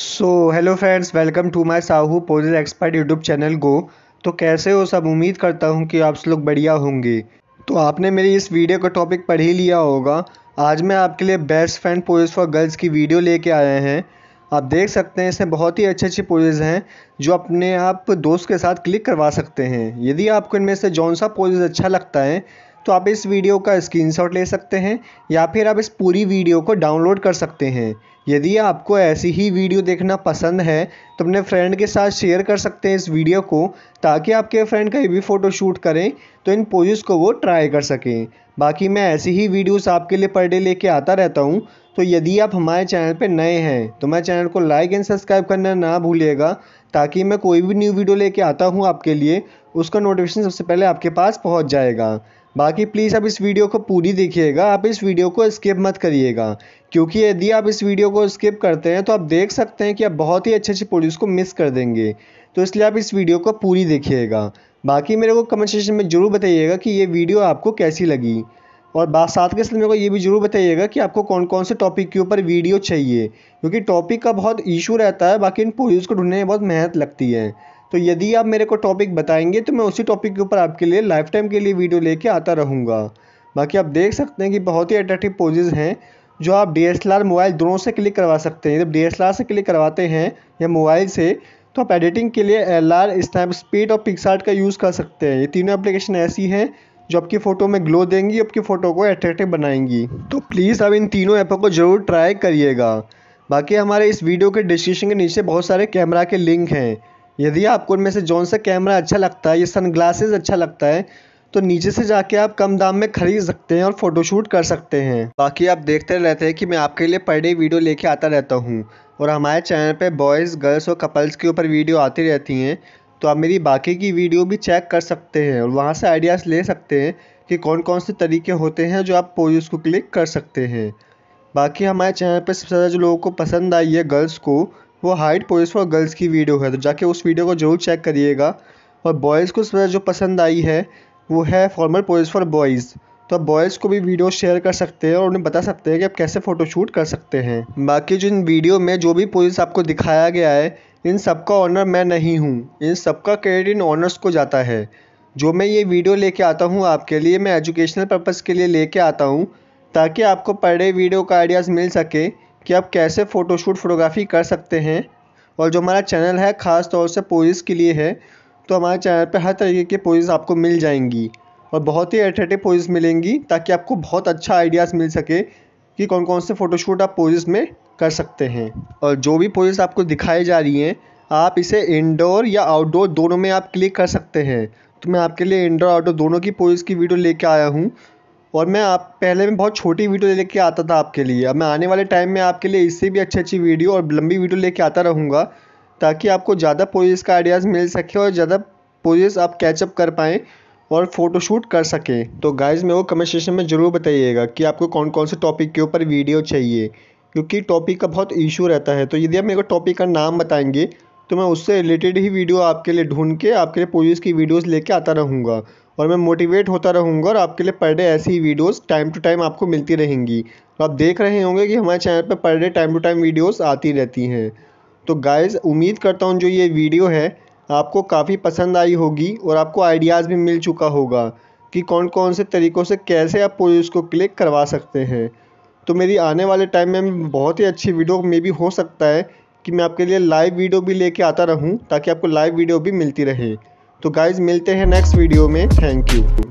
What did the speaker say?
so hello friends welcome to my Sahu poses expert YouTube channel गो तो कैसे हो सब उम्मीद करता हूँ कि आप लोग बढ़िया होंगे तो आपने मेरी इस वीडियो का टॉपिक पढ़ ही लिया होगा आज मैं आपके लिए best friend poses for girls की वीडियो लेके आए हैं आप देख सकते हैं इसमें बहुत ही अच्छे अच्छे पोजेज हैं जो अपने आप दोस्त के साथ क्लिक करवा सकते हैं यदि आपको इनमें से जौन सा पोजेज अच्छा लगता है तो आप इस वीडियो का स्क्रीनशॉट ले सकते हैं या फिर आप इस पूरी वीडियो को डाउनलोड कर सकते हैं यदि आपको ऐसी ही वीडियो देखना पसंद है तो अपने फ्रेंड के साथ शेयर कर सकते हैं इस वीडियो को ताकि आपके फ्रेंड कहीं भी फ़ोटो शूट करें तो इन पोजेस को वो ट्राई कर सकें बाकी मैं ऐसी ही वीडियोस आपके लिए पर डे लेके आता रहता हूँ तो यदि आप हमारे चैनल पर नए हैं तो मैं चैनल को लाइक एंड सब्सक्राइब करना ना भूलिएगा ताकि मैं कोई भी न्यू वीडियो लेके आता हूँ आपके लिए उसका नोटिफिकेशन सबसे पहले आपके पास पहुँच जाएगा बाकी प्लीज़ आप इस वीडियो को पूरी देखिएगा आप इस वीडियो को स्किप मत करिएगा क्योंकि यदि आप इस वीडियो को स्किप करते हैं तो आप देख सकते हैं कि आप बहुत ही अच्छे अच्छे प्रोड्यूस को मिस कर देंगे तो इसलिए आप इस वीडियो को पूरी देखिएगा बाकी मेरे को कमेंट सेक्शन में ज़रूर बताइएगा कि ये वीडियो आपको कैसी लगी और बात साथ के साथ मेरे को ये भी ज़रूर बताइएगा कि आपको कौन कौन से टॉपिक के ऊपर वीडियो चाहिए क्योंकि टॉपिक का बहुत इशू रहता है बाकी इन प्रोड्यूस को ढूंढने में बहुत मेहनत लगती है तो यदि आप मेरे को टॉपिक बताएंगे तो मैं उसी टॉपिक के ऊपर आपके लिए लाइफ टाइम के लिए वीडियो लेके आता रहूँगा बाकी आप देख सकते हैं कि बहुत ही अट्रैक्टिव पोजेज़ हैं जो आप डी मोबाइल दोनों से क्लिक करवा सकते हैं जब डी से क्लिक करवाते हैं या मोबाइल से तो आप एडिटिंग के लिए एल आर स्नैप स्पीड और पिक्सार्ट का यूज़ कर सकते हैं ये तीनों एप्लीकेशन ऐसी हैं जो आपकी फ़ोटो में ग्लो देंगी आपकी फ़ोटो को अट्रैक्टिव बनाएंगी तो प्लीज़ आप इन तीनों ऐपों को ज़रूर ट्राई करिएगा बाकी हमारे इस वीडियो के डिस्क्रिप्शन के नीचे बहुत सारे कैमरा के लिंक हैं यदि आपको उनमें से जौन सा कैमरा अच्छा लगता है या सन ग्लासेज अच्छा लगता है तो नीचे से जाके आप कम दाम में खरीद सकते हैं और फ़ोटोशूट कर सकते हैं बाकी आप देखते रहते हैं कि मैं आपके लिए पर डे वीडियो लेके आता रहता हूँ और हमारे चैनल पे बॉयज़ गर्ल्स और कपल्स के ऊपर वीडियो आती रहती हैं तो आप मेरी बाकी की वीडियो भी चेक कर सकते हैं और वहाँ से आइडियाज़ ले सकते हैं कि कौन कौन से तरीके होते हैं जो आप पोज़ को क्लिक कर सकते हैं बाकी हमारे चैनल पर सबसे ज़्यादा जो लोगों को पसंद आई है गर्ल्स को वो हाइट पोज फॉर गर्ल्स की वीडियो है तो जाके उस वीडियो को जरूर चेक करिएगा और बॉयज़ को जो पसंद आई है वो है फॉर्मल पोज फॉर बॉयज़ तो आप बॉयज़ को भी वीडियो शेयर कर सकते हैं और उन्हें बता सकते हैं कि आप कैसे फ़ोटोशूट कर सकते हैं बाकी जिन वीडियो में जो भी पोजेस आपको दिखाया गया है इन सबका ऑनर मैं नहीं हूँ इन सबका क्रेडिट इन ऑनर्स को जाता है जो मैं ये वीडियो लेके आता हूँ आपके लिए मैं एजुकेशनल पर्पज़ के लिए लेके आता हूँ ताकि आपको पढ़े वीडियो का आइडियाज़ मिल सके कि आप कैसे फ़ोटोशूट फ़ोटोग्राफ़ी कर सकते हैं और जो हमारा चैनल है ख़ास तौर से पोजेज़ के लिए है तो हमारे चैनल पर हर तरीके के पोजेज़ आपको मिल जाएंगी और बहुत ही एथेटिक पोज़ मिलेंगी ताकि आपको बहुत अच्छा आइडियाज़ मिल सके कि कौन कौन से फ़ोटोशूट आप पोजेस में कर सकते हैं और जो भी पोज़ आपको दिखाई जा रही हैं आप इसे इंडोर या आउटडोर दोनों में आप क्लिक कर सकते हैं तो मैं आपके लिए इंडोर आउटडोर दोनों की पोज़ की वीडियो लेके आया हूँ और मैं आप पहले में बहुत छोटी वीडियो लेके आता था आपके लिए अब मैं आने वाले टाइम में आपके लिए इससे भी अच्छी अच्छी वीडियो और लंबी वीडियो लेके आता रहूँगा ताकि आपको ज़्यादा पोजेस का आइडियाज़ मिल सके और ज़्यादा पोजेस आप कैचअप कर पाएँ और फ़ोटोशूट कर सकें तो गाइज़ मेरे को कमेंट सेशन में ज़रूर बताइएगा कि आपको कौन कौन से टॉपिक के ऊपर वीडियो चाहिए क्योंकि टॉपिक का बहुत इशू रहता है तो यदि आप मेरे को टॉपिक का नाम बताएंगे तो मैं उससे रिलेटेड ही वीडियो आपके लिए ढूंढ के आपके लिए पोजेस की वीडियोस लेके आता रहूँगा और मैं मोटिवेट होता रहूँगा और आपके लिए पर डे ऐसी वीडियोस टाइम टू टाइम आपको मिलती रहेंगी तो आप देख रहे होंगे कि हमारे चैनल पर पर day time to time videos आती रहती हैं तो गाइस उम्मीद करता हूँ जो ये वीडियो है आपको काफ़ी पसंद आई होगी और आपको आइडियाज़ भी मिल चुका होगा कि कौन कौन से तरीक़ों से कैसे आप पोलिस को क्लिक करवा सकते हैं तो मेरी आने वाले टाइम में बहुत ही अच्छी वीडियो में भी हो सकता है कि मैं आपके लिए लाइव वीडियो भी लेके आता रहूं ताकि आपको लाइव वीडियो भी मिलती रहे तो गाइज मिलते हैं नेक्स्ट वीडियो में थैंक यू